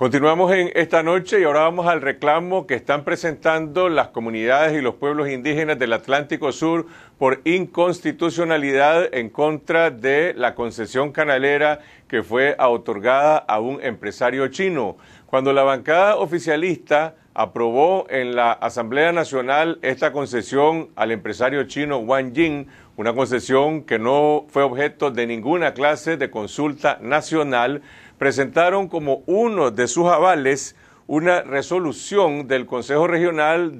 Continuamos en esta noche y ahora vamos al reclamo que están presentando las comunidades y los pueblos indígenas del Atlántico Sur por inconstitucionalidad en contra de la concesión canalera que fue otorgada a un empresario chino. Cuando la bancada oficialista aprobó en la Asamblea Nacional esta concesión al empresario chino Wang Jing, una concesión que no fue objeto de ninguna clase de consulta nacional, presentaron como uno de sus avales una resolución del Consejo Regional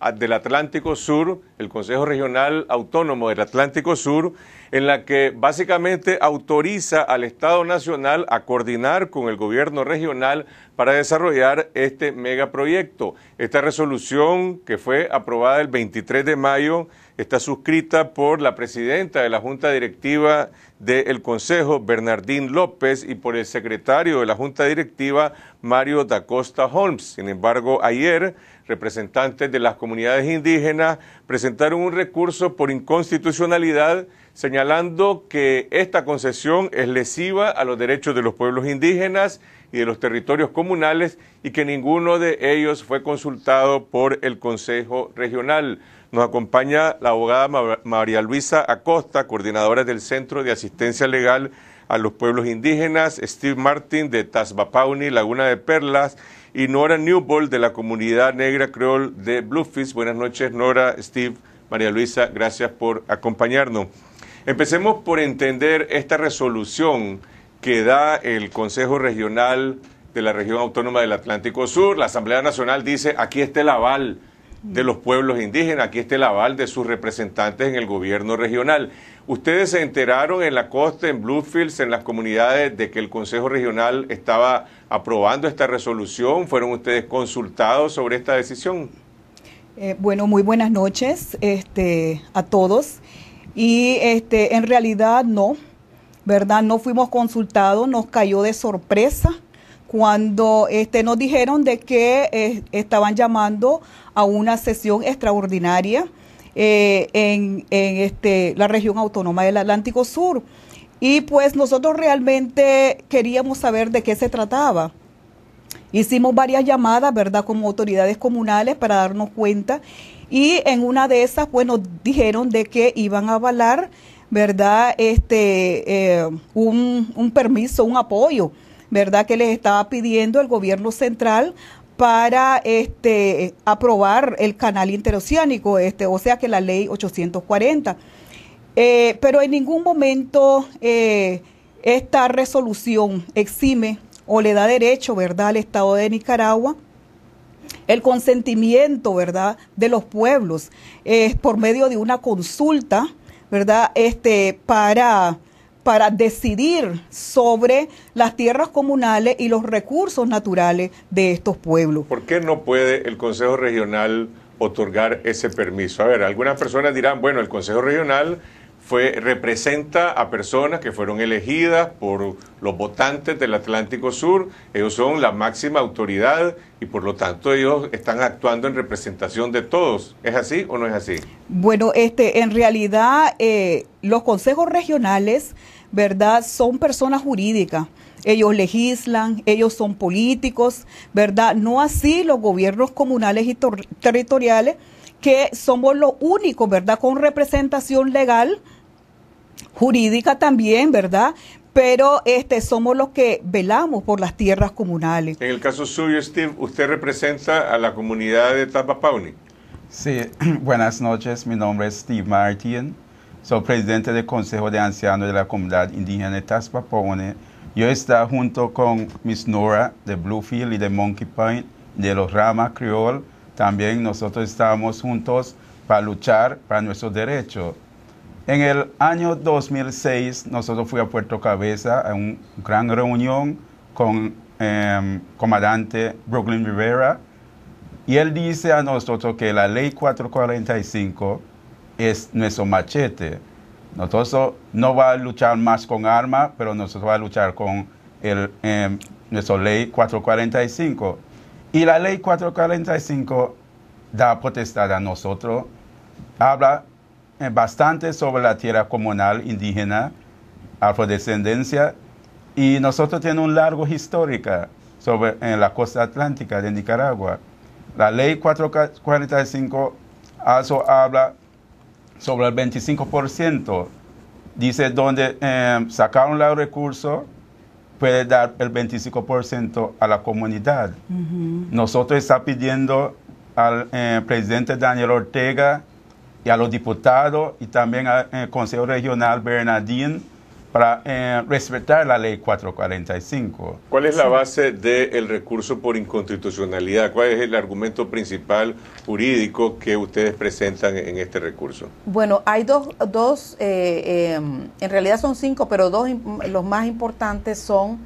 ah, del Atlántico Sur, el Consejo Regional Autónomo del Atlántico Sur, en la que básicamente autoriza al Estado Nacional a coordinar con el gobierno regional para desarrollar este megaproyecto. Esta resolución que fue aprobada el 23 de mayo está suscrita por la presidenta de la Junta Directiva del Consejo, Bernardín López, y por el secretario de la Junta Directiva, Mario da Costa Holmes. Sin embargo, ayer representantes de las comunidades indígenas presentaron un recurso por inconstitucionalidad señalando que esta concesión es lesiva a los derechos de los pueblos indígenas y de los territorios comunales y que ninguno de ellos fue consultado por el Consejo Regional. Nos acompaña la abogada María Luisa Acosta, coordinadora del Centro de Asistencia Legal a los Pueblos Indígenas, Steve Martin de Tasbapauni, Laguna de Perlas, y Nora Newbold de la comunidad negra creol de Bluefish. Buenas noches, Nora, Steve, María Luisa, gracias por acompañarnos. Empecemos por entender esta resolución que da el Consejo Regional de la Región Autónoma del Atlántico Sur. La Asamblea Nacional dice, aquí está el aval de los pueblos indígenas, aquí está el aval de sus representantes en el gobierno regional. Ustedes se enteraron en la costa, en Bluefields, en las comunidades, de que el Consejo Regional estaba aprobando esta resolución. ¿Fueron ustedes consultados sobre esta decisión? Eh, bueno, muy buenas noches este, a todos. Y este, en realidad no, ¿verdad? No fuimos consultados, nos cayó de sorpresa cuando este, nos dijeron de que eh, estaban llamando a una sesión extraordinaria eh, en, en este, la región autónoma del Atlántico Sur. Y pues nosotros realmente queríamos saber de qué se trataba. Hicimos varias llamadas, ¿verdad?, como autoridades comunales para darnos cuenta y en una de esas, bueno, dijeron de que iban a avalar, ¿verdad? Este, eh, un, permiso, un apoyo, ¿verdad? Que les estaba pidiendo el gobierno central para este, aprobar el canal interoceánico, este, o sea que la ley 840. Eh, pero en ningún momento eh, esta resolución exime o le da derecho, ¿verdad?, al Estado de Nicaragua el consentimiento, ¿verdad?, de los pueblos, es por medio de una consulta, ¿verdad?, este, para, para decidir sobre las tierras comunales y los recursos naturales de estos pueblos. ¿Por qué no puede el Consejo Regional otorgar ese permiso? A ver, algunas personas dirán, bueno, el Consejo Regional fue, representa a personas que fueron elegidas por los votantes del Atlántico Sur, ellos son la máxima autoridad y por lo tanto ellos están actuando en representación de todos. ¿Es así o no es así? Bueno, este, en realidad eh, los consejos regionales, ¿verdad? Son personas jurídicas ellos legislan, ellos son políticos, ¿verdad? No así los gobiernos comunales y territoriales, que somos los únicos, ¿verdad?, con representación legal jurídica también, ¿verdad? Pero este, somos los que velamos por las tierras comunales. En el caso suyo, Steve, usted representa a la comunidad de Tapapauni. Sí, buenas noches. Mi nombre es Steve Martin. Soy presidente del Consejo de Ancianos de la Comunidad Indígena de Tazpapone. Yo estoy junto con Miss Nora de Bluefield y de Monkey Point, de los Rama Creole. También nosotros estamos juntos para luchar para nuestros derechos en el año 2006 nosotros fuimos a Puerto Cabeza a una gran reunión con el em, comandante Brooklyn Rivera y él dice a nosotros que la ley 445 es nuestro machete. Nosotros no va a luchar más con armas, pero nosotros vamos a luchar con em, nuestra ley 445. Y la ley 445 da potestad a nosotros, habla eh, bastante sobre la tierra comunal indígena, afrodescendencia, y nosotros tenemos un largo histórica sobre en la costa atlántica de Nicaragua. La ley 445 also habla sobre el 25%, dice donde eh, sacaron los recursos puede dar el 25% a la comunidad. Nosotros está pidiendo al eh, presidente Daniel Ortega y a los diputados y también al eh, Consejo Regional Bernardín para eh, respetar la ley 445. ¿Cuál es la base del recurso por inconstitucionalidad? ¿Cuál es el argumento principal jurídico que ustedes presentan en este recurso? Bueno, hay dos, dos eh, en realidad son cinco, pero dos los más importantes son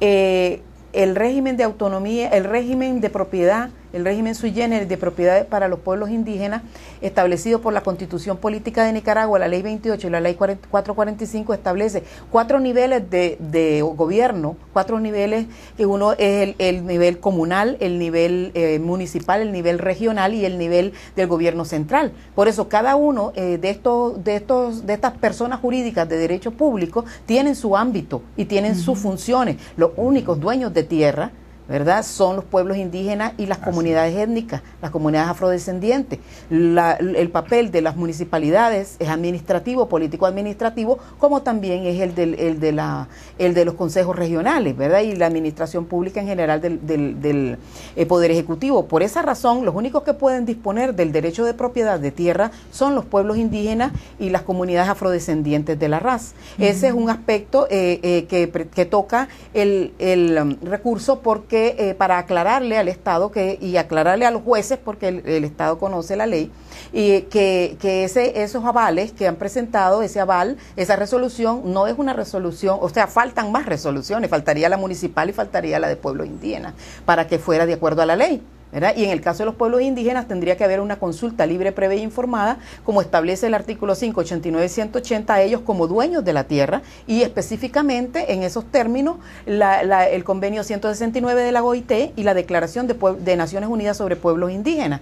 el régimen de autonomía, el régimen de propiedad el régimen sui generis de propiedad para los pueblos indígenas, establecido por la Constitución Política de Nicaragua, la Ley 28 y la Ley 445, establece cuatro niveles de, gobierno, cuatro niveles, que uno es el, nivel comunal, el nivel eh, municipal, el nivel regional y el nivel del gobierno central. Por eso cada uno eh, de estos, de estos, de estas personas jurídicas de derecho público tienen su ámbito y tienen sus funciones. Los únicos dueños de tierra ¿verdad? Son los pueblos indígenas y las comunidades étnicas, las comunidades afrodescendientes. el papel de las municipalidades es administrativo, político-administrativo, como también es el, del, de los consejos regionales, ¿verdad? Y la administración pública en general del, del, eh, Poder Ejecutivo. Por esa razón, los únicos que pueden disponer del derecho de propiedad de tierra son los pueblos indígenas y las comunidades afrodescendientes de la raza. Ese es un aspecto eh, eh, que, toca el, um, recurso porque eh, para aclararle al Estado que, y aclararle a los jueces, porque el, Estado conoce la ley, y que, que ese, esos avales que han presentado, ese aval, esa resolución, no es una resolución, o sea, faltan más resoluciones, faltaría la municipal y faltaría la de pueblo indígena, para que fuera de acuerdo a la ley. Y en el caso de los pueblos indígenas tendría que haber una consulta libre, previa e informada, como establece el artículo 589 180 a ellos como dueños de la tierra y específicamente en esos términos el convenio 169 de la OIT y la Declaración de, Naciones Unidas sobre Pueblos Indígenas.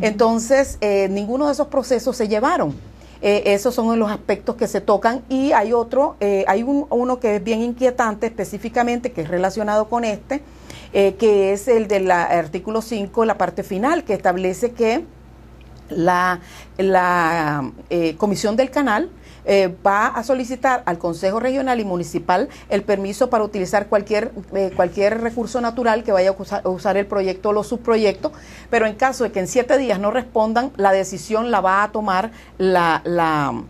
Entonces, eh, ninguno de esos procesos se llevaron. Eh, esos son los aspectos que se tocan y hay otro, eh, hay uno que es bien inquietante específicamente, que es relacionado con este, eh, que es el del artículo 5, la parte final, que establece que la, la eh, comisión del canal eh, va a solicitar al Consejo Regional y Municipal el permiso para utilizar cualquier, cualquier recurso natural que vaya a usar, el proyecto o los subproyectos, pero en caso de que en siete días no respondan, la decisión la va a tomar la, la,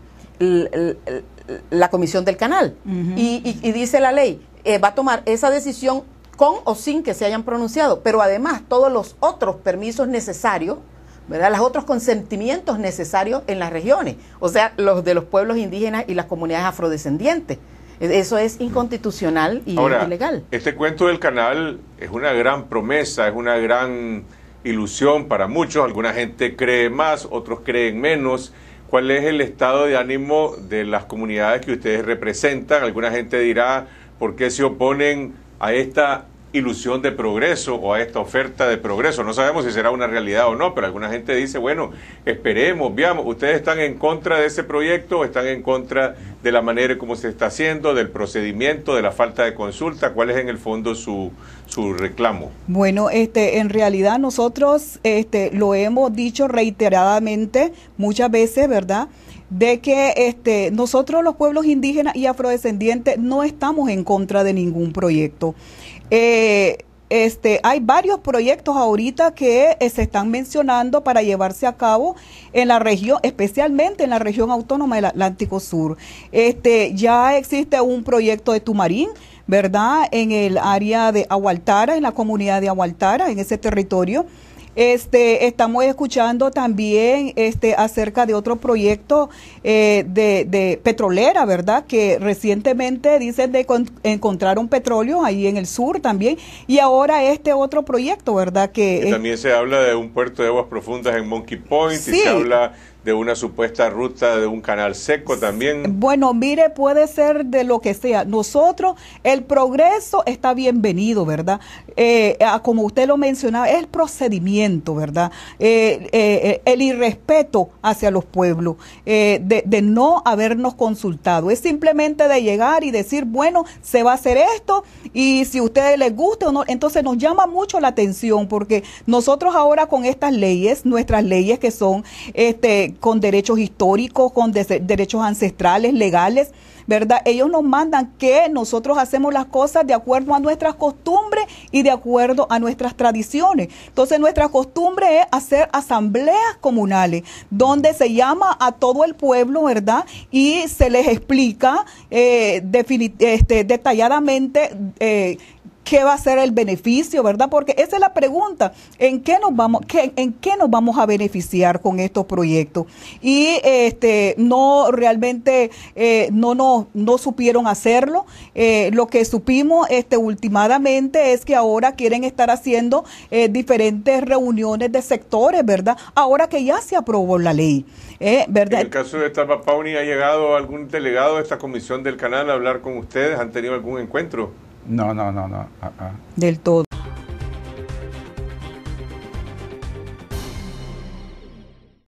comisión del canal. y, dice la ley, va a tomar esa decisión con o sin que se hayan pronunciado, pero además todos los otros permisos necesarios, ¿verdad? los otros consentimientos necesarios en las regiones, o sea, los de los pueblos indígenas y las comunidades afrodescendientes. E, eso es inconstitucional y ilegal. Este cuento del canal es una gran promesa, es una gran ilusión para muchos. Alguna gente cree más, otros creen menos. ¿Cuál es el estado de ánimo de las comunidades que ustedes representan? Alguna gente dirá, ¿por qué se oponen a esta ilusión de progreso o a esta oferta de progreso. No sabemos si será una realidad o no, pero alguna gente dice, bueno, esperemos, veamos, ustedes están en contra de ese proyecto, están en contra de la manera como se está haciendo, del procedimiento, de la falta de consulta, cuál es en el fondo su, su reclamo. Bueno, este, en realidad nosotros este, lo hemos dicho reiteradamente muchas veces, ¿verdad? de que este, nosotros los pueblos indígenas y afrodescendientes no estamos en contra de ningún proyecto. Eh, este, hay varios proyectos ahorita que eh, se están mencionando para llevarse a cabo en la región, especialmente en la región autónoma del Atlántico Sur. Este, ya existe un proyecto de Tumarín, ¿verdad? En el área de Agualtara, en la comunidad de Agualtara, en ese territorio este, estamos escuchando también este, acerca de otro proyecto eh, de, petrolera, ¿verdad? Que recientemente dicen de con, encontraron petróleo ahí en el sur también. Y ahora este otro proyecto, ¿verdad? Que, también se habla de un puerto de aguas profundas en Monkey Point y se habla de una supuesta ruta de un canal seco también. Bueno, mire, puede ser de lo que sea. Nosotros, el progreso está bienvenido, ¿verdad? Eh, como usted lo mencionaba, es el procedimiento, ¿verdad? Eh, eh, el irrespeto hacia los pueblos, de, no habernos consultado. Es simplemente de llegar y decir, bueno, se va a hacer esto y si a ustedes les gusta o no. Entonces nos llama mucho la atención porque nosotros ahora con estas leyes, nuestras leyes que son, este, con derechos históricos, con derechos ancestrales, legales, ¿verdad? Ellos nos mandan que nosotros hacemos las cosas de acuerdo a nuestras costumbres y de acuerdo a nuestras tradiciones. Entonces nuestra costumbre es hacer asambleas comunales donde se llama a todo el pueblo, ¿verdad? Y se les explica eh, este, detalladamente. Eh, ¿Qué va a ser el beneficio, verdad? Porque esa es la pregunta. ¿En qué nos vamos, en qué nos vamos a beneficiar con estos proyectos? Y este no realmente eh, no, no, no supieron hacerlo. Eh, lo que supimos este últimamente es que ahora quieren estar haciendo eh, diferentes reuniones de sectores, ¿verdad? Ahora que ya se aprobó la ley. ¿verdad? En el caso de esta PAPAUNI, ¿ha llegado algún delegado de esta comisión del canal a hablar con ustedes? ¿Han tenido algún encuentro? No, no, no, no. Ah, ah. Del todo.